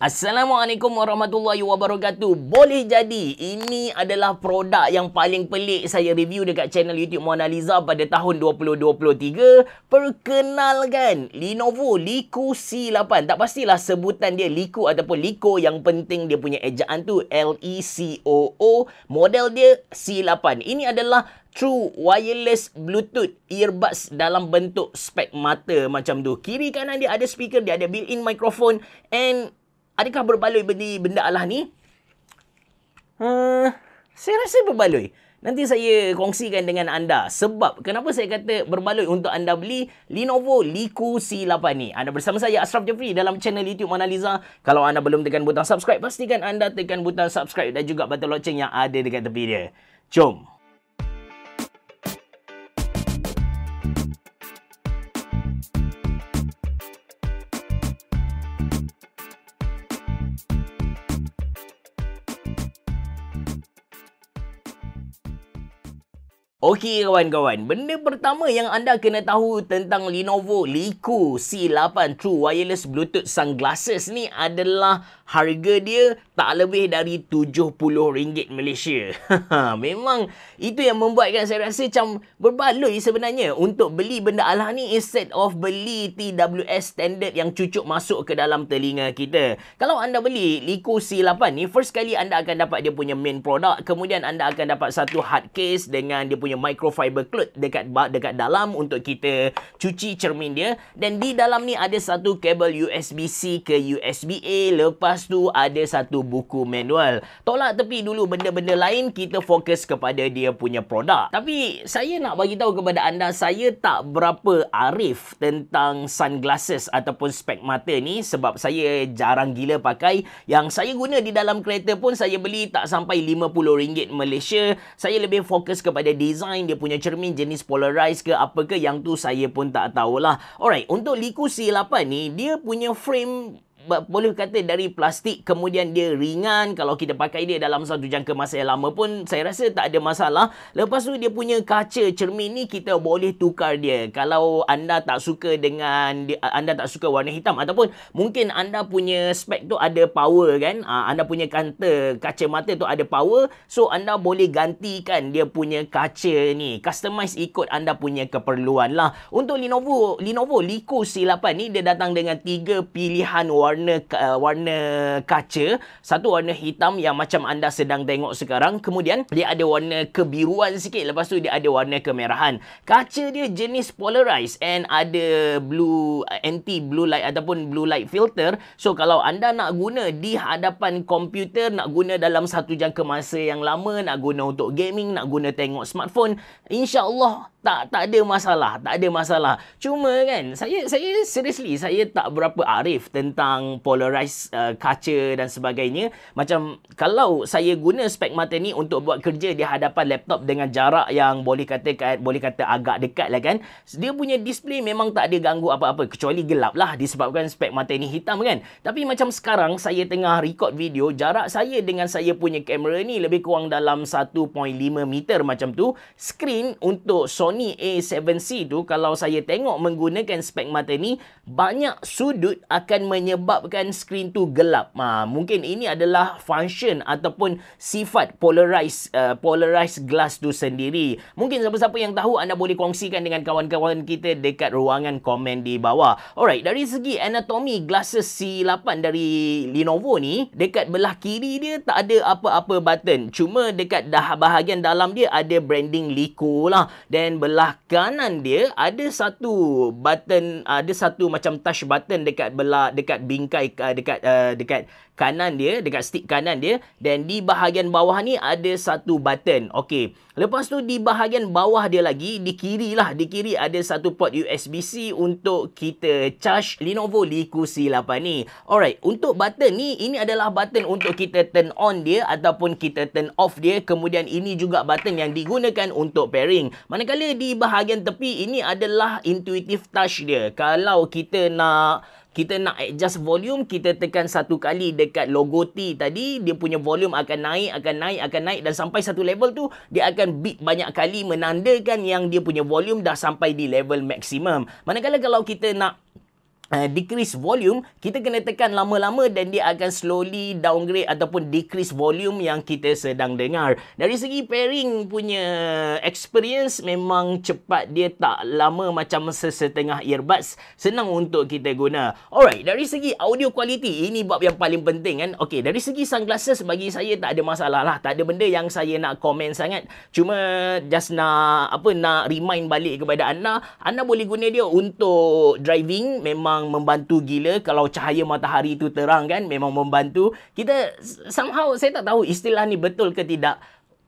Assalamualaikum warahmatullahi wabarakatuh. Boleh jadi ini adalah produk yang paling pelik saya review dekat channel YouTube Mona Lisa pada tahun 2023. Perkenalkan Lenovo Liku C8. Tak pastilah sebutan dia Liku ataupun Liko yang penting dia punya ejaan tu L E C O O. Model dia C8. Ini adalah True Wireless Bluetooth Earbuds dalam bentuk spek mata macam tu. Kiri kanan dia ada speaker, dia ada built-in microphone and Adakah berbaloi benda, benda Allah ni? Hmm, saya rasa berbaloi. Nanti saya kongsikan dengan anda sebab kenapa saya kata berbaloi untuk anda beli Lenovo Liku C8 ni. Anda bersama saya Asraf Jafri dalam channel YouTube Analiza. Kalau anda belum tekan butang subscribe, pastikan anda tekan butang subscribe dan juga butang loceng yang ada dekat tepi dia. Jom! Okey kawan-kawan, benda pertama yang anda kena tahu tentang Lenovo Liku C8 True Wireless Bluetooth Sunglasses ni adalah harga dia tak lebih dari RM70 Malaysia. Memang itu yang membuatkan saya rasa macam berbaloi sebenarnya untuk beli benda alah ni instead of beli TWS standard yang cucuk masuk ke dalam telinga kita. Kalau anda beli Liku C8 ni, first kali anda akan dapat dia punya main product, kemudian anda akan dapat satu hard case dengan dia punya punya microfiber cloth dekat dekat dalam untuk kita cuci cermin dia dan di dalam ni ada satu kabel USB C ke USB A lepas tu ada satu buku manual tolak tepi dulu benda-benda lain kita fokus kepada dia punya produk tapi saya nak bagi tahu kepada anda saya tak berapa arif tentang sunglasses ataupun spek mata ni sebab saya jarang gila pakai yang saya guna di dalam kereta pun saya beli tak sampai RM50 Malaysia saya lebih fokus kepada design design dia punya cermin jenis polarized ke apa ke yang tu saya pun tak tahulah. Alright, untuk Liku C8 ni dia punya frame boleh kata dari plastik kemudian dia ringan kalau kita pakai dia dalam satu jangka masa yang lama pun saya rasa tak ada masalah lepas tu dia punya kaca cermin ni kita boleh tukar dia kalau anda tak suka dengan anda tak suka warna hitam ataupun mungkin anda punya spek tu ada power kan anda punya kanta kaca mata tu ada power so anda boleh gantikan dia punya kaca ni customize ikut anda punya keperluan lah untuk Lenovo Lenovo Liko C8 ni dia datang dengan tiga pilihan warna warna uh, warna kaca, satu warna hitam yang macam anda sedang tengok sekarang. Kemudian dia ada warna kebiruan sikit, lepas tu dia ada warna kemerahan. Kaca dia jenis polarized and ada blue uh, anti blue light ataupun blue light filter. So kalau anda nak guna di hadapan komputer, nak guna dalam satu jam kemasa yang lama, nak guna untuk gaming, nak guna tengok smartphone, insyaallah tak tak ada masalah, tak ada masalah. Cuma kan, saya saya seriously saya tak berapa arif tentang yang polarize uh, kaca dan sebagainya macam kalau saya guna spek mata ni untuk buat kerja di hadapan laptop dengan jarak yang boleh kata boleh kata agak dekat lah kan dia punya display memang tak ada ganggu apa-apa kecuali gelap lah disebabkan spek mata ni hitam kan tapi macam sekarang saya tengah record video jarak saya dengan saya punya kamera ni lebih kurang dalam 1.5 meter macam tu screen untuk Sony A7C tu kalau saya tengok menggunakan spek mata ni banyak sudut akan menyebabkan menyebabkan skrin tu gelap. Ha, mungkin ini adalah function ataupun sifat polarized uh, polarized glass tu sendiri. Mungkin siapa-siapa yang tahu anda boleh kongsikan dengan kawan-kawan kita dekat ruangan komen di bawah. Alright, dari segi anatomi glasses C8 dari Lenovo ni, dekat belah kiri dia tak ada apa-apa button. Cuma dekat dah bahagian dalam dia ada branding Lico lah. Dan belah kanan dia ada satu button, ada satu macam touch button dekat belah dekat bing bingkai uh, ah, dekat uh, dekat kanan dia dekat stick kanan dia dan di bahagian bawah ni ada satu button okey lepas tu di bahagian bawah dia lagi di kiri lah di kiri ada satu port USB C untuk kita charge Lenovo Liku C8 ni alright untuk button ni ini adalah button untuk kita turn on dia ataupun kita turn off dia kemudian ini juga button yang digunakan untuk pairing manakala di bahagian tepi ini adalah intuitive touch dia kalau kita nak kita nak adjust volume kita tekan satu kali dekat logo T tadi dia punya volume akan naik akan naik akan naik dan sampai satu level tu dia akan beat banyak kali menandakan yang dia punya volume dah sampai di level maksimum manakala kalau kita nak Uh, decrease volume kita kena tekan lama-lama dan dia akan slowly downgrade ataupun decrease volume yang kita sedang dengar dari segi pairing punya experience memang cepat dia tak lama macam sesetengah earbuds senang untuk kita guna alright dari segi audio quality ini bab yang paling penting kan Okay, dari segi sunglasses bagi saya tak ada masalah lah tak ada benda yang saya nak komen sangat cuma just nak apa nak remind balik kepada anda anda boleh guna dia untuk driving memang memang membantu gila kalau cahaya matahari itu terang kan memang membantu kita somehow saya tak tahu istilah ni betul ke tidak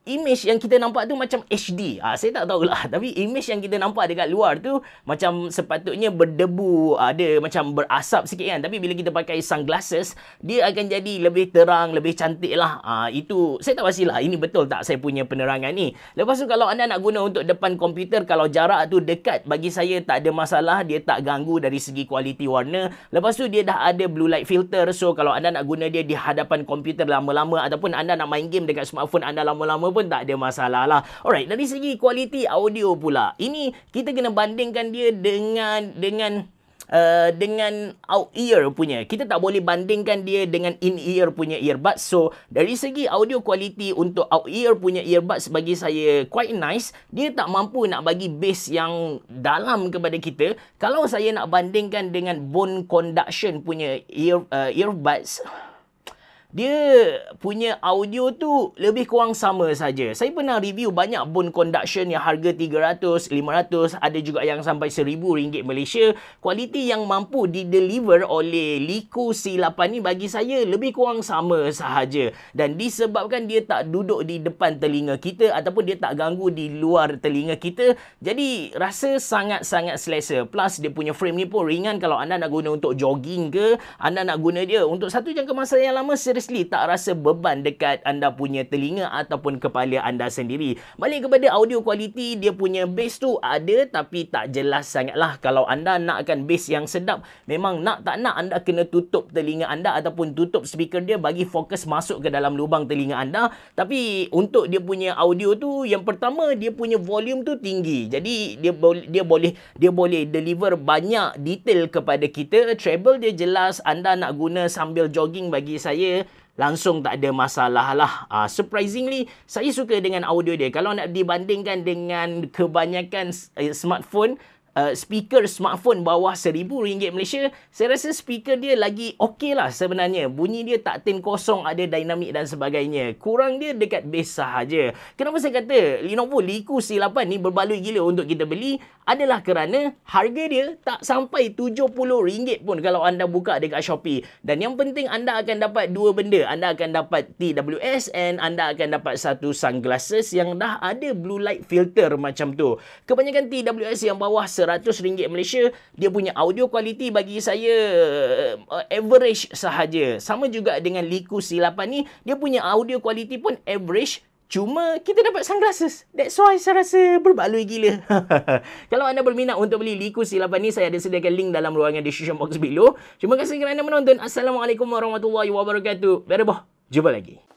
image yang kita nampak tu macam HD. Ha, ah, saya tak tahu lah. Tapi image yang kita nampak dekat luar tu macam sepatutnya berdebu. Ada ah, macam berasap sikit kan. Tapi bila kita pakai sunglasses, dia akan jadi lebih terang, lebih cantik lah. Ha, itu saya tak pastilah. Ini betul tak saya punya penerangan ni. Lepas tu kalau anda nak guna untuk depan komputer, kalau jarak tu dekat, bagi saya tak ada masalah. Dia tak ganggu dari segi kualiti warna. Lepas tu dia dah ada blue light filter. So kalau anda nak guna dia di hadapan komputer lama-lama ataupun anda nak main game dekat smartphone anda lama-lama pun tak ada masalah lah. Alright, dari segi kualiti audio pula. Ini kita kena bandingkan dia dengan dengan Uh, dengan out ear punya kita tak boleh bandingkan dia dengan in ear punya earbud so dari segi audio quality untuk out ear punya earbud bagi saya quite nice dia tak mampu nak bagi bass yang dalam kepada kita kalau saya nak bandingkan dengan bone conduction punya ear uh, earbuds dia punya audio tu lebih kurang sama saja. Saya pernah review banyak bone conduction yang harga 300, 500, ada juga yang sampai 1000 ringgit Malaysia. Kualiti yang mampu di deliver oleh Liku C8 ni bagi saya lebih kurang sama sahaja. Dan disebabkan dia tak duduk di depan telinga kita ataupun dia tak ganggu di luar telinga kita, jadi rasa sangat-sangat selesa. Plus dia punya frame ni pun ringan kalau anda nak guna untuk jogging ke, anda nak guna dia untuk satu jangka masa yang lama obviously tak rasa beban dekat anda punya telinga ataupun kepala anda sendiri. Balik kepada audio quality, dia punya bass tu ada tapi tak jelas sangatlah. Kalau anda nakkan bass yang sedap, memang nak tak nak anda kena tutup telinga anda ataupun tutup speaker dia bagi fokus masuk ke dalam lubang telinga anda. Tapi untuk dia punya audio tu, yang pertama dia punya volume tu tinggi. Jadi dia boleh dia boleh dia boleh deliver banyak detail kepada kita. Treble dia jelas anda nak guna sambil jogging bagi saya langsung tak ada masalah lah. Uh, surprisingly, saya suka dengan audio dia. Kalau nak dibandingkan dengan kebanyakan eh, smartphone, uh, speaker smartphone bawah rm ringgit Malaysia, saya rasa speaker dia lagi okey lah sebenarnya. Bunyi dia tak tin kosong, ada dinamik dan sebagainya. Kurang dia dekat bass sahaja. Kenapa saya kata Lenovo Liku C8 ni berbaloi gila untuk kita beli? Adalah kerana harga dia tak sampai RM70 pun kalau anda buka dekat Shopee. Dan yang penting anda akan dapat dua benda. Anda akan dapat TWS and anda akan dapat satu sunglasses yang dah ada blue light filter macam tu. Kebanyakan TWS yang bawah RM100 Malaysia, dia punya audio quality bagi saya uh, average sahaja. Sama juga dengan Liku C8 ni, dia punya audio quality pun average Cuma kita dapat sunglasses. That's why saya rasa berbaloi gila. Kalau anda berminat untuk beli Liku C8 ni, saya ada sediakan link dalam ruangan description box below. Terima kasih kerana menonton. Assalamualaikum warahmatullahi wabarakatuh. berbah bye Jumpa lagi.